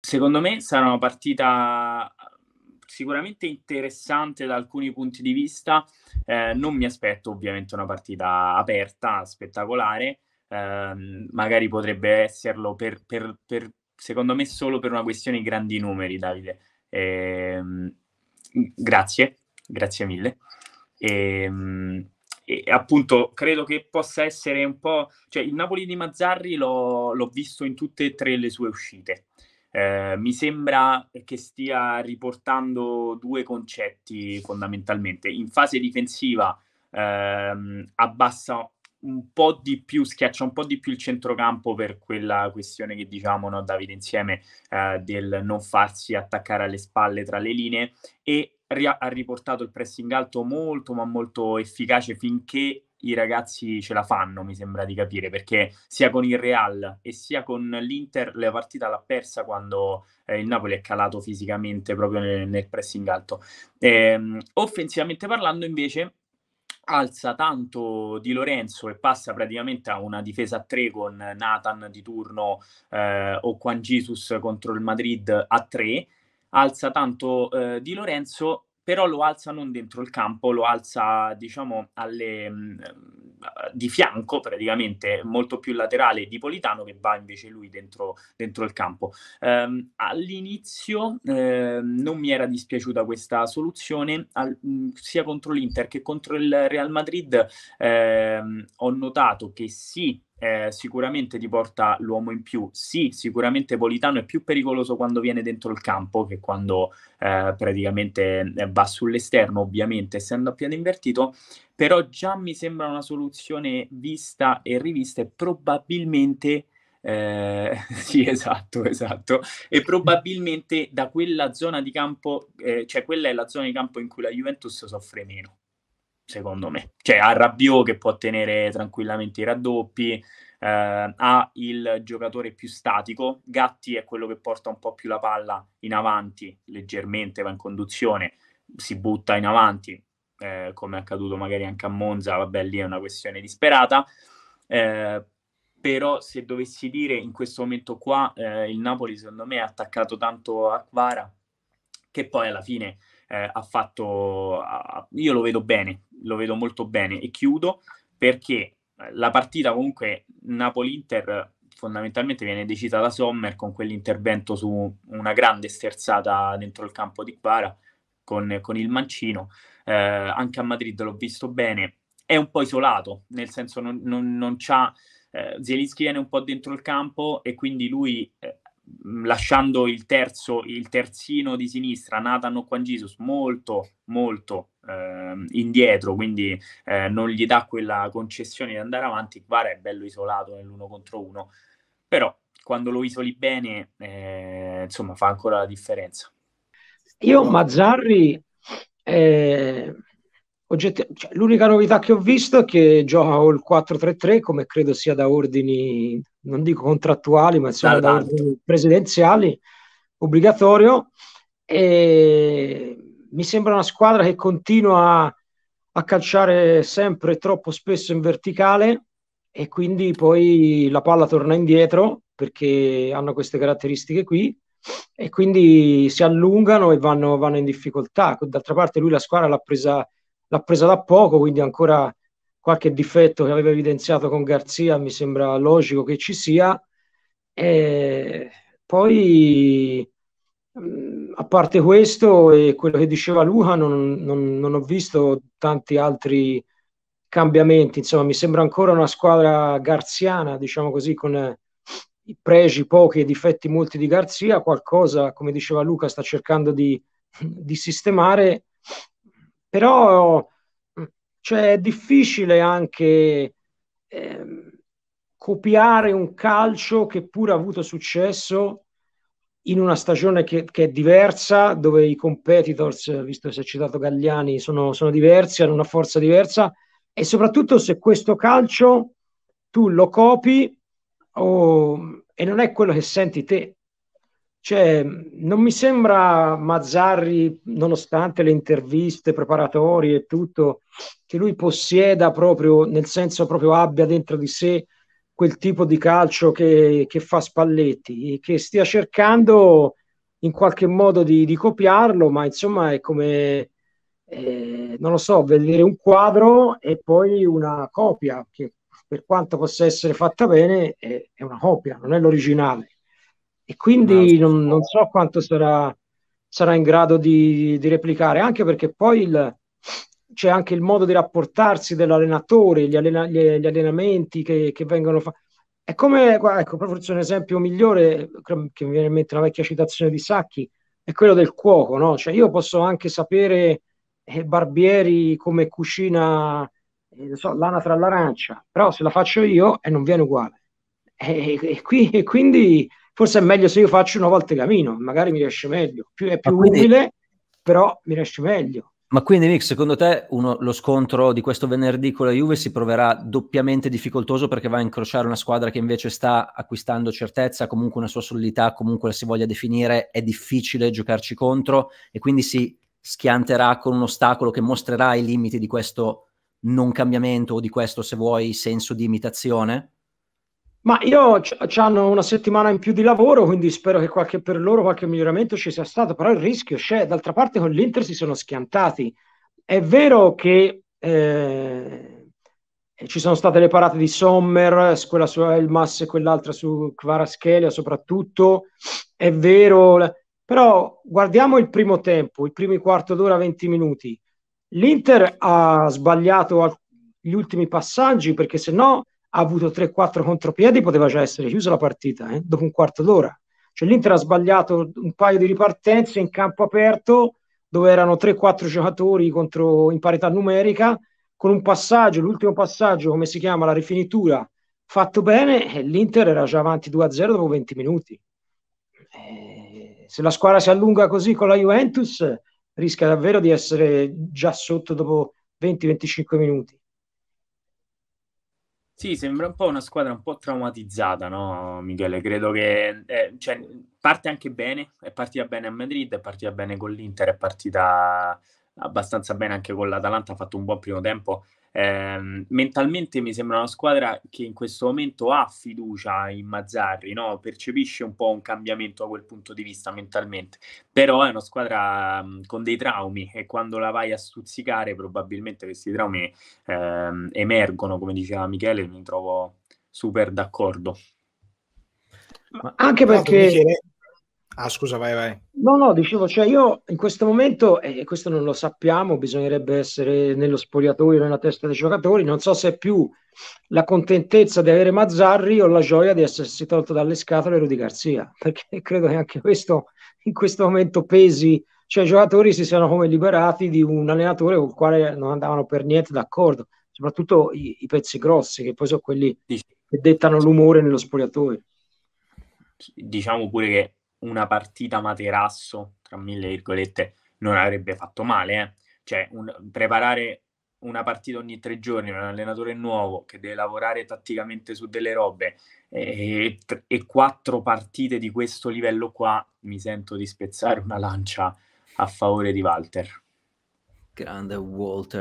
Secondo me sarà una partita eh, sicuramente interessante da alcuni punti di vista. Eh, non mi aspetto ovviamente una partita aperta, spettacolare, eh, magari potrebbe esserlo per, per, per, secondo me solo per una questione di grandi numeri, Davide. Eh, grazie, grazie mille. E, ehm, e, appunto credo che possa essere un po'... Cioè, il Napoli di Mazzarri l'ho, l'ho visto in tutte e tre le sue uscite eh, mi sembra che stia riportando due concetti fondamentalmente. In fase difensiva ehm, abbassa un po' di più, schiaccia un po' di più il centrocampo per quella questione che diciamo no, Davide insieme eh, del non farsi attaccare alle spalle tra le linee e ri- ha riportato il pressing alto molto ma molto efficace finché i ragazzi ce la fanno, mi sembra di capire, perché sia con il Real e sia con l'Inter la partita l'ha persa quando eh, il Napoli è calato fisicamente proprio nel, nel pressing alto. Eh, offensivamente parlando, invece, alza tanto Di Lorenzo e passa praticamente a una difesa a tre con Nathan di turno eh, o Juan Jesus contro il Madrid a tre. Alza tanto eh, Di Lorenzo però lo alza non dentro il campo, lo alza diciamo alle, di fianco praticamente, molto più laterale di Politano che va invece lui dentro, dentro il campo. Um, all'inizio eh, non mi era dispiaciuta questa soluzione, al, sia contro l'Inter che contro il Real Madrid eh, ho notato che sì, eh, sicuramente ti porta l'uomo in più. Sì, sicuramente Politano è più pericoloso quando viene dentro il campo che quando eh, praticamente eh, va sull'esterno, ovviamente, essendo a piede invertito, però già mi sembra una soluzione vista e rivista e probabilmente... Eh, sì, esatto, esatto. E probabilmente da quella zona di campo, eh, cioè quella è la zona di campo in cui la Juventus soffre meno secondo me. Cioè ha Rabiot che può tenere tranquillamente i raddoppi, eh, ha il giocatore più statico, Gatti è quello che porta un po' più la palla in avanti, leggermente va in conduzione, si butta in avanti, eh, come è accaduto magari anche a Monza, vabbè lì è una questione disperata. Eh, però se dovessi dire in questo momento qua eh, il Napoli secondo me ha attaccato tanto a Quara che poi alla fine eh, ha fatto, io lo vedo bene, lo vedo molto bene e chiudo perché eh, la partita comunque Napoli-Inter fondamentalmente viene decisa da Sommer con quell'intervento su una grande sterzata dentro il campo di Quara con, con, il mancino. Eh, anche a Madrid l'ho visto bene, è un po' isolato, nel senso non, non, non c'ha... Eh, Zielinski viene un po' dentro il campo e quindi lui eh, lasciando il terzo, il terzino di sinistra, Nathan Okwangisus, molto, molto eh, indietro, quindi eh, non gli dà quella concessione di andare avanti. Guarda, è bello isolato nell'uno contro uno, però quando lo isoli bene, eh, insomma, fa ancora la differenza. Io Mazzarri, eh, oggetti... cioè, l'unica novità che ho visto è che gioca col 4-3-3 come credo sia da ordini, non dico contrattuali, ma insomma da, ordini presidenziali, obbligatorio. E mi sembra una squadra che continua a, a calciare sempre troppo spesso in verticale e quindi poi la palla torna indietro perché hanno queste caratteristiche qui e quindi si allungano e vanno, vanno in difficoltà. D'altra parte lui la squadra l'ha presa l'ha presa da poco, quindi ancora qualche difetto che aveva evidenziato con Garzia mi sembra logico che ci sia. E poi, mm, a parte questo e quello che diceva Luca, non, non, non ho visto tanti altri cambiamenti. Insomma, mi sembra ancora una squadra garziana, diciamo così, con eh, i pregi pochi e i difetti molti di Garzia. Qualcosa, come diceva Luca, sta cercando di, di sistemare però mm, cioè, è difficile anche ehm, copiare un calcio che pur ha avuto successo in una stagione che, che, è diversa, dove i competitors, visto che si è citato Gagliani, sono, sono diversi, hanno una forza diversa, e soprattutto se questo calcio tu lo copi oh, e non è quello che senti te. Cioè, non mi sembra Mazzarri, nonostante le interviste preparatorie e tutto, che lui possieda proprio, nel senso proprio abbia dentro di sé quel tipo di calcio che, che fa Spalletti, che stia cercando in qualche modo di, di copiarlo, ma insomma è come, eh, non lo so, vedere un quadro e poi una copia, che per quanto possa essere fatta bene è, è una copia, non è l'originale. E quindi non, non so quanto sarà, sarà in grado di, di, replicare, anche perché poi il, c'è anche il modo di rapportarsi dell'allenatore, gli, allena, gli, gli allenamenti che, che vengono fatti. È come, ecco, forse un esempio migliore, che mi viene in mente una vecchia citazione di Sacchi, è quello del cuoco, no? Cioè io posso anche sapere eh, Barbieri come cucina eh, so, l'anatra all'arancia, però se la faccio io eh, non viene uguale. E, e, qui, e quindi forse è meglio se io faccio una volta il camino, magari mi riesce meglio, più, è più quindi, umile, però mi riesce meglio. Ma quindi Nick, secondo te uno, lo scontro di questo venerdì con la Juve si proverà doppiamente difficoltoso perché va a incrociare una squadra che invece sta acquistando certezza, comunque una sua solidità, comunque la si voglia definire, è difficile giocarci contro e quindi si schianterà con un ostacolo che mostrerà i limiti di questo non cambiamento o di questo, se vuoi, senso di imitazione? Ma io hanno una settimana in più di lavoro, quindi spero che qualche, per loro qualche miglioramento ci sia stato, però il rischio c'è. D'altra parte con l'Inter si sono schiantati. È vero che eh, ci sono state le parate di Sommer, quella su Elmas e quell'altra su Kvaraschelia soprattutto, è vero, però guardiamo il primo tempo, i primi quarto d'ora, 20 minuti. L'Inter ha sbagliato gli ultimi passaggi perché se no ha avuto 3-4 contropiedi, poteva già essere chiusa la partita eh, dopo un quarto d'ora. Cioè l'Inter ha sbagliato un paio di ripartenze in campo aperto dove erano 3-4 giocatori contro, in parità numerica, con un passaggio, l'ultimo passaggio, come si chiama, la rifinitura, fatto bene e l'Inter era già avanti 2-0 dopo 20 minuti. Eh, se la squadra si allunga così con la Juventus, rischia davvero di essere già sotto dopo 20-25 minuti. Sì, sembra un po' una squadra un po' traumatizzata, no, Michele? Credo che eh, cioè, parte anche bene, è partita bene a Madrid, è partita bene con l'Inter, è partita abbastanza bene anche con l'Atalanta, ha fatto un buon primo tempo. Eh, mentalmente mi sembra una squadra che in questo momento ha fiducia in Mazzarri, no? percepisce un po' un cambiamento da quel punto di vista mentalmente, però è una squadra mh, con dei traumi e quando la vai a stuzzicare probabilmente questi traumi eh, emergono, come diceva Michele, mi trovo super d'accordo. Ma anche perché... Michele, Ah, scusa, vai, vai. No, no, dicevo, cioè io in questo momento, e eh, questo non lo sappiamo, bisognerebbe essere nello spogliatoio, nella testa dei giocatori, non so se è più la contentezza di avere Mazzarri o la gioia di essersi tolto dalle scatole Rudy Garzia, perché credo che anche questo in questo momento pesi, cioè i giocatori si siano come liberati di un allenatore con il quale non andavano per niente d'accordo, soprattutto i, i pezzi grossi, che poi sono quelli che dettano l'umore nello spogliatoio. Diciamo pure che una partita materasso, tra mille virgolette, non avrebbe fatto male. Eh. Cioè, un, preparare una partita ogni tre giorni, un allenatore nuovo che deve lavorare tatticamente su delle robe e, e, e quattro partite di questo livello qua, mi sento di spezzare una lancia a favore di Walter. Grande Walter.